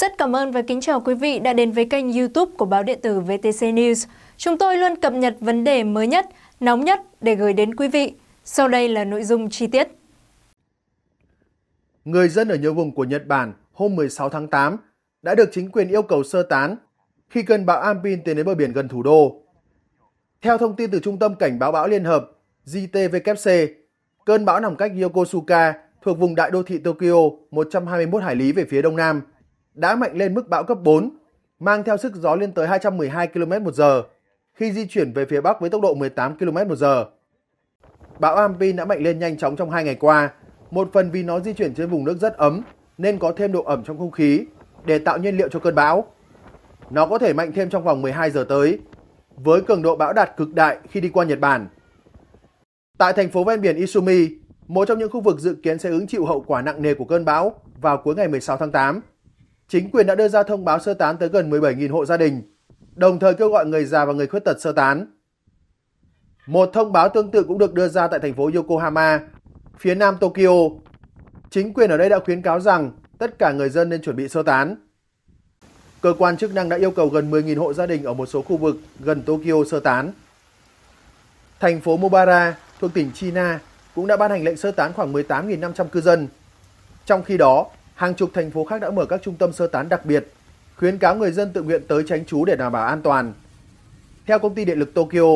Rất cảm ơn và kính chào quý vị đã đến với kênh youtube của báo điện tử VTC News. Chúng tôi luôn cập nhật vấn đề mới nhất, nóng nhất để gửi đến quý vị. Sau đây là nội dung chi tiết. Người dân ở nhiều vùng của Nhật Bản hôm 16 tháng 8 đã được chính quyền yêu cầu sơ tán khi cơn bão Ampin tiến đến bờ biển gần thủ đô. Theo thông tin từ Trung tâm Cảnh báo bão Liên hợp JTVC, cơn bão nằm cách Yokosuka thuộc vùng đại đô thị Tokyo 121 hải lý về phía đông nam – đã mạnh lên mức bão cấp 4, mang theo sức gió lên tới 212 km một giờ khi di chuyển về phía Bắc với tốc độ 18 km một giờ. Bão Ampin đã mạnh lên nhanh chóng trong hai ngày qua, một phần vì nó di chuyển trên vùng nước rất ấm nên có thêm độ ẩm trong không khí để tạo nhiên liệu cho cơn bão. Nó có thể mạnh thêm trong vòng 12 giờ tới, với cường độ bão đạt cực đại khi đi qua Nhật Bản. Tại thành phố ven biển Isumi, một trong những khu vực dự kiến sẽ hứng chịu hậu quả nặng nề của cơn bão vào cuối ngày 16 tháng 8 chính quyền đã đưa ra thông báo sơ tán tới gần 17.000 hộ gia đình, đồng thời kêu gọi người già và người khuyết tật sơ tán. Một thông báo tương tự cũng được đưa ra tại thành phố Yokohama, phía nam Tokyo. Chính quyền ở đây đã khuyến cáo rằng tất cả người dân nên chuẩn bị sơ tán. Cơ quan chức năng đã yêu cầu gần 10.000 hộ gia đình ở một số khu vực gần Tokyo sơ tán. Thành phố Mubara thuộc tỉnh China cũng đã ban hành lệnh sơ tán khoảng 18.500 cư dân. Trong khi đó, hàng chục thành phố khác đã mở các trung tâm sơ tán đặc biệt, khuyến cáo người dân tự nguyện tới tránh trú để đảm bảo an toàn. Theo công ty điện lực Tokyo,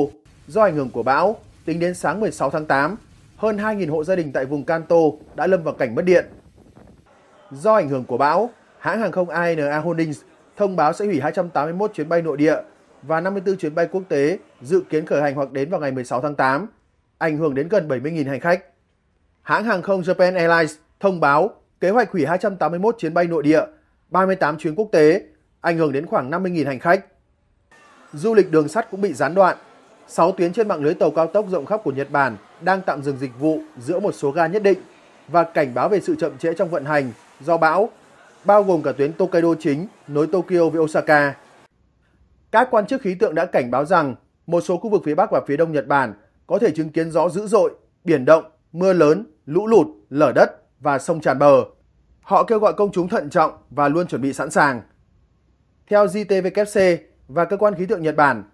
do ảnh hưởng của bão, tính đến sáng 16 tháng 8, hơn 2.000 hộ gia đình tại vùng Kanto đã lâm vào cảnh mất điện. Do ảnh hưởng của bão, hãng hàng không ANA Holdings thông báo sẽ hủy 281 chuyến bay nội địa và 54 chuyến bay quốc tế dự kiến khởi hành hoặc đến vào ngày 16 tháng 8, ảnh hưởng đến gần 70.000 hành khách. Hãng hàng không Japan Airlines thông báo kế hoạch hủy 281 chuyến bay nội địa, 38 chuyến quốc tế, ảnh hưởng đến khoảng 50.000 hành khách. Du lịch đường sắt cũng bị gián đoạn. 6 tuyến trên mạng lưới tàu cao tốc rộng khắp của Nhật Bản đang tạm dừng dịch vụ giữa một số ga nhất định và cảnh báo về sự chậm trễ trong vận hành do bão, bao gồm cả tuyến Tokaido chính nối Tokyo với Osaka. Các quan chức khí tượng đã cảnh báo rằng một số khu vực phía Bắc và phía Đông Nhật Bản có thể chứng kiến gió dữ dội, biển động, mưa lớn, lũ lụt, lở đất và sông tràn bờ. Họ kêu gọi công chúng thận trọng và luôn chuẩn bị sẵn sàng. Theo JTWC và cơ quan khí tượng Nhật Bản,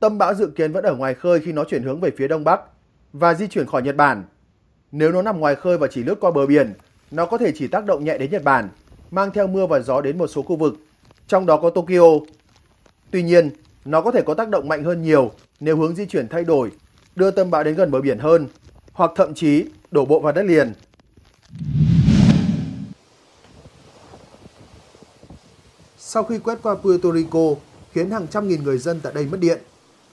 tâm bão dự kiến vẫn ở ngoài khơi khi nó chuyển hướng về phía đông bắc và di chuyển khỏi Nhật Bản. Nếu nó nằm ngoài khơi và chỉ lướt qua bờ biển, nó có thể chỉ tác động nhẹ đến Nhật Bản, mang theo mưa và gió đến một số khu vực, trong đó có Tokyo. Tuy nhiên, nó có thể có tác động mạnh hơn nhiều nếu hướng di chuyển thay đổi, đưa tâm bão đến gần bờ biển hơn, hoặc thậm chí đổ bộ vào đất liền. sau khi quét qua Puerto Rico, khiến hàng trăm nghìn người dân tại đây mất điện.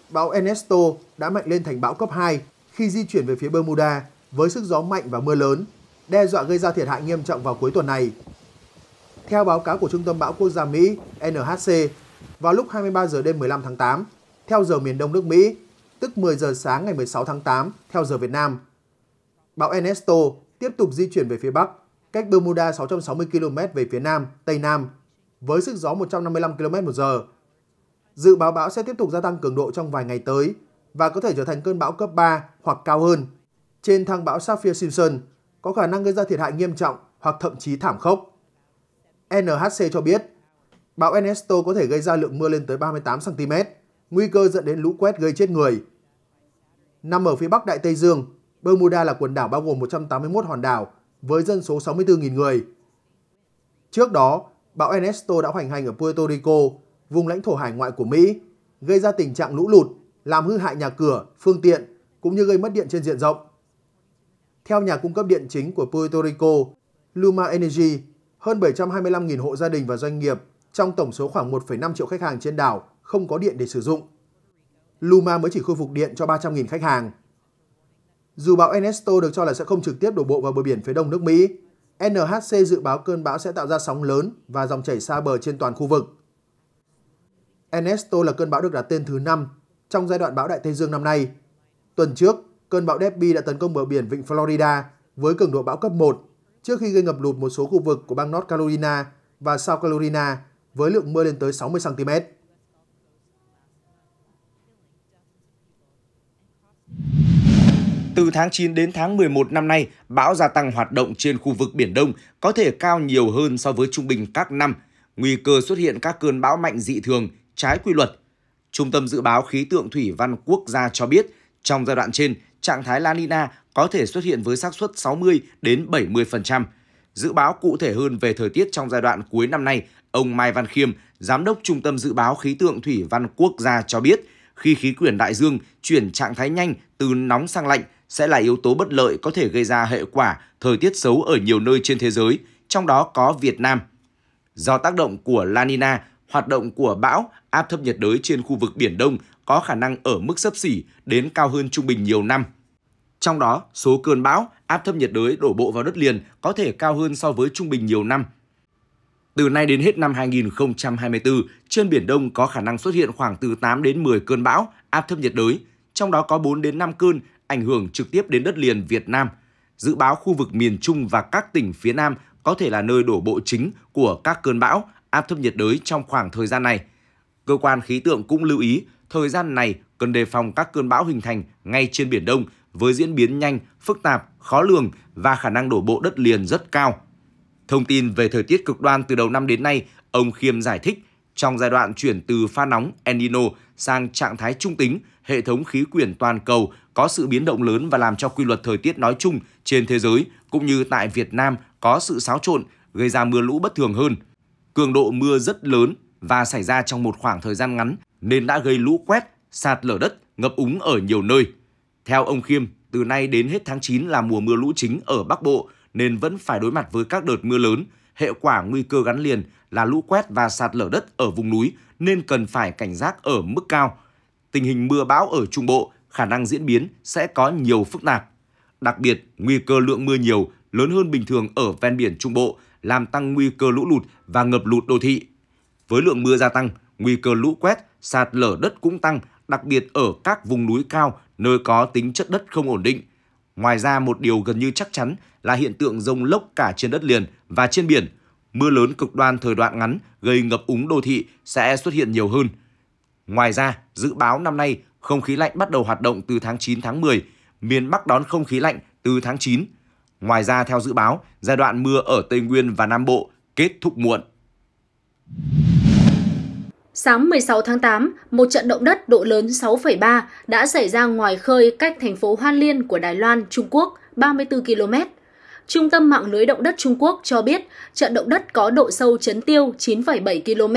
Bão Ernesto đã mạnh lên thành bão cấp 2 khi di chuyển về phía Bermuda với sức gió mạnh và mưa lớn, đe dọa gây ra thiệt hại nghiêm trọng vào cuối tuần này. Theo báo cáo của Trung tâm Bão Quốc gia Mỹ NHC, vào lúc 23 giờ đêm 15 tháng 8, theo giờ miền đông nước Mỹ, tức 10 giờ sáng ngày 16 tháng 8 theo giờ Việt Nam. Bão Ernesto tiếp tục di chuyển về phía Bắc, cách Bermuda 660 km về phía Nam, Tây Nam với sức gió 155 km/h. Dự báo bão sẽ tiếp tục gia tăng cường độ trong vài ngày tới và có thể trở thành cơn bão cấp 3 hoặc cao hơn. Trên thang bão Saffir-Simpson có khả năng gây ra thiệt hại nghiêm trọng hoặc thậm chí thảm khốc. NHC cho biết, bão Ernesto có thể gây ra lượng mưa lên tới 38 cm, nguy cơ dẫn đến lũ quét gây chết người. Nằm ở phía bắc Đại Tây Dương, Bermuda là quần đảo bao gồm 181 hòn đảo với dân số 64.000 người. Trước đó, bão Ernesto đã hoành hành ở Puerto Rico, vùng lãnh thổ hải ngoại của Mỹ, gây ra tình trạng lũ lụt, làm hư hại nhà cửa, phương tiện, cũng như gây mất điện trên diện rộng. Theo nhà cung cấp điện chính của Puerto Rico, Luma Energy, hơn 725.000 hộ gia đình và doanh nghiệp trong tổng số khoảng 1,5 triệu khách hàng trên đảo không có điện để sử dụng. Luma mới chỉ khôi phục điện cho 300.000 khách hàng. Dù bão Ernesto được cho là sẽ không trực tiếp đổ bộ vào bờ biển phía đông nước Mỹ, NHC dự báo cơn bão sẽ tạo ra sóng lớn và dòng chảy xa bờ trên toàn khu vực. Ernesto là cơn bão được đặt tên thứ 5 trong giai đoạn bão Đại Tây Dương năm nay. Tuần trước, cơn bão Debbie đã tấn công bờ biển vịnh Florida với cường độ bão cấp 1 trước khi gây ngập lụt một số khu vực của bang North Carolina và South Carolina với lượng mưa lên tới 60 cm. Từ tháng 9 đến tháng 11 năm nay, bão gia tăng hoạt động trên khu vực Biển Đông có thể cao nhiều hơn so với trung bình các năm. Nguy cơ xuất hiện các cơn bão mạnh dị thường, trái quy luật. Trung tâm Dự báo Khí tượng Thủy văn Quốc gia cho biết, trong giai đoạn trên, trạng thái La Nina có thể xuất hiện với xác suất 60 đến 70%. Dự báo cụ thể hơn về thời tiết trong giai đoạn cuối năm nay, ông Mai Văn Khiêm, Giám đốc Trung tâm Dự báo Khí tượng Thủy văn Quốc gia cho biết, khi khí quyển đại dương chuyển trạng thái nhanh từ nóng sang lạnh, sẽ là yếu tố bất lợi có thể gây ra hệ quả thời tiết xấu ở nhiều nơi trên thế giới, trong đó có Việt Nam. Do tác động của La Nina, hoạt động của bão áp thấp nhiệt đới trên khu vực Biển Đông có khả năng ở mức sấp xỉ đến cao hơn trung bình nhiều năm. Trong đó, số cơn bão áp thấp nhiệt đới đổ bộ vào đất liền có thể cao hơn so với trung bình nhiều năm. Từ nay đến hết năm 2024, trên Biển Đông có khả năng xuất hiện khoảng từ 8 đến 10 cơn bão áp thấp nhiệt đới, trong đó có 4 đến 5 cơn ảnh hưởng trực tiếp đến đất liền Việt Nam. Dự báo khu vực miền Trung và các tỉnh phía Nam có thể là nơi đổ bộ chính của các cơn bão áp thấp nhiệt đới trong khoảng thời gian này. Cơ quan khí tượng cũng lưu ý, thời gian này cần đề phòng các cơn bão hình thành ngay trên Biển Đông với diễn biến nhanh, phức tạp, khó lường và khả năng đổ bộ đất liền rất cao. Thông tin về thời tiết cực đoan từ đầu năm đến nay, ông Khiêm giải thích trong giai đoạn chuyển từ pha nóng El Nino sang trạng thái trung tính, hệ thống khí quyển toàn cầu có sự biến động lớn và làm cho quy luật thời tiết nói chung trên thế giới cũng như tại Việt Nam có sự xáo trộn, gây ra mưa lũ bất thường hơn. Cường độ mưa rất lớn và xảy ra trong một khoảng thời gian ngắn nên đã gây lũ quét, sạt lở đất, ngập úng ở nhiều nơi. Theo ông Khiêm, từ nay đến hết tháng 9 là mùa mưa lũ chính ở Bắc Bộ nên vẫn phải đối mặt với các đợt mưa lớn, hệ quả nguy cơ gắn liền là lũ quét và sạt lở đất ở vùng núi nên cần phải cảnh giác ở mức cao. Tình hình mưa bão ở Trung Bộ khả năng diễn biến sẽ có nhiều phức tạp. Đặc biệt, nguy cơ lượng mưa nhiều lớn hơn bình thường ở ven biển Trung Bộ làm tăng nguy cơ lũ lụt và ngập lụt đô thị. Với lượng mưa gia tăng, nguy cơ lũ quét, sạt lở đất cũng tăng, đặc biệt ở các vùng núi cao nơi có tính chất đất không ổn định – Ngoài ra một điều gần như chắc chắn là hiện tượng rông lốc cả trên đất liền và trên biển. Mưa lớn cực đoan thời đoạn ngắn gây ngập úng đô thị sẽ xuất hiện nhiều hơn. Ngoài ra, dự báo năm nay không khí lạnh bắt đầu hoạt động từ tháng 9 tháng 10, miền Bắc đón không khí lạnh từ tháng 9. Ngoài ra theo dự báo, giai đoạn mưa ở Tây Nguyên và Nam Bộ kết thúc muộn. Sáng 16 tháng 8, một trận động đất độ lớn 6,3 đã xảy ra ngoài khơi cách thành phố Hoan Liên của Đài Loan, Trung Quốc, 34 km. Trung tâm mạng lưới động đất Trung Quốc cho biết trận động đất có độ sâu chấn tiêu 9,7 km.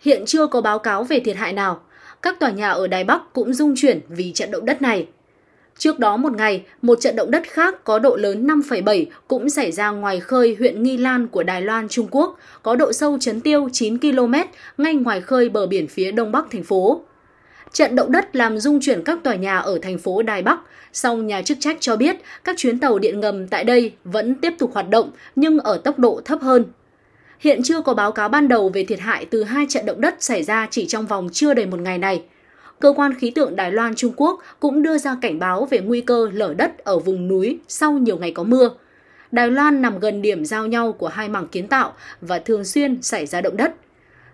Hiện chưa có báo cáo về thiệt hại nào. Các tòa nhà ở Đài Bắc cũng rung chuyển vì trận động đất này. Trước đó một ngày, một trận động đất khác có độ lớn 5,7 cũng xảy ra ngoài khơi huyện Nghi Lan của Đài Loan, Trung Quốc, có độ sâu chấn tiêu 9 km ngay ngoài khơi bờ biển phía đông bắc thành phố. Trận động đất làm rung chuyển các tòa nhà ở thành phố Đài Bắc, song nhà chức trách cho biết các chuyến tàu điện ngầm tại đây vẫn tiếp tục hoạt động nhưng ở tốc độ thấp hơn. Hiện chưa có báo cáo ban đầu về thiệt hại từ hai trận động đất xảy ra chỉ trong vòng chưa đầy một ngày này – cơ quan khí tượng Đài Loan Trung Quốc cũng đưa ra cảnh báo về nguy cơ lở đất ở vùng núi sau nhiều ngày có mưa. Đài Loan nằm gần điểm giao nhau của hai mảng kiến tạo và thường xuyên xảy ra động đất.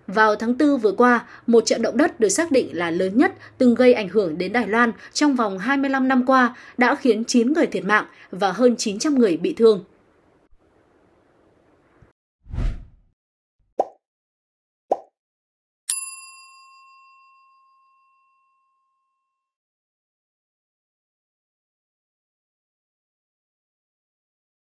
Vào tháng 4 vừa qua, một trận động đất được xác định là lớn nhất từng gây ảnh hưởng đến Đài Loan trong vòng 25 năm qua đã khiến 9 người thiệt mạng và hơn 900 người bị thương.